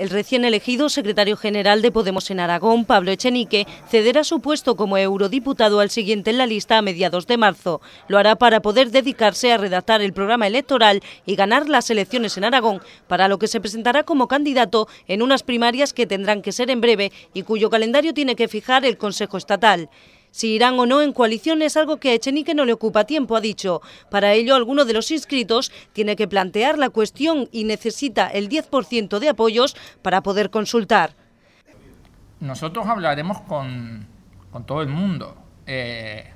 El recién elegido secretario general de Podemos en Aragón, Pablo Echenique, cederá su puesto como eurodiputado al siguiente en la lista a mediados de marzo. Lo hará para poder dedicarse a redactar el programa electoral y ganar las elecciones en Aragón, para lo que se presentará como candidato en unas primarias que tendrán que ser en breve y cuyo calendario tiene que fijar el Consejo Estatal. Si irán o no en coalición es algo que a Echenique no le ocupa tiempo, ha dicho. Para ello, alguno de los inscritos tiene que plantear la cuestión y necesita el 10% de apoyos para poder consultar. Nosotros hablaremos con, todo el mundo. Eh,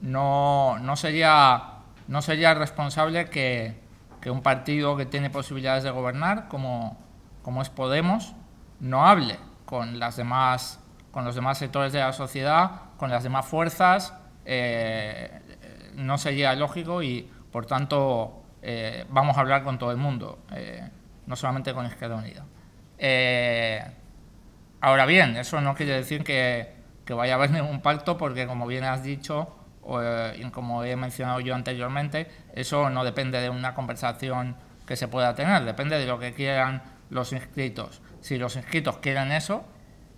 no, no, sería, no sería responsable que, un partido que tiene posibilidades de gobernar, como, como es Podemos, no hable con las demás con los demás sectores de la sociedad, con las demás fuerzas, eh, no sería lógico y, por tanto, eh, vamos a hablar con todo el mundo, eh, no solamente con Izquierda Unida. ahora bien, eso no quiere decir que, vaya a haber ningún pacto, porque, como bien has dicho, o, y como he mencionado yo anteriormente, eso no depende de una conversación que se pueda tener, depende de lo que quieran los inscritos. Si los inscritos quieren eso,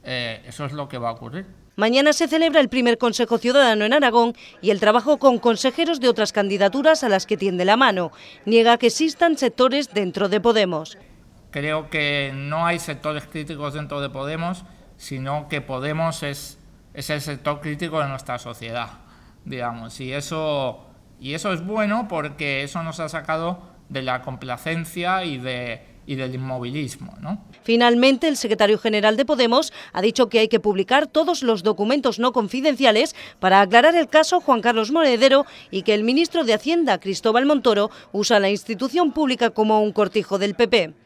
eh, eso es lo que va a ocurrir. Mañana se celebra el primer Consejo Ciudadano en Aragón y el trabajo con consejeros de otras candidaturas a las que tiende la mano. Niega que existan sectores dentro de Podemos. Creo que no hay sectores críticos dentro de Podemos, sino que Podemos es, el sector crítico de nuestra sociedad, digamos. Y eso, y eso es bueno porque eso nos ha sacado de la complacencia y de y del inmovilismo. Finalmente, el secretario general de Podemos ha dicho que hay que publicar todos los documentos no confidenciales para aclarar el caso Juan Carlos Moredero y que el ministro de Hacienda, Cristóbal Montoro, usa la institución pública como un cortijo del PP.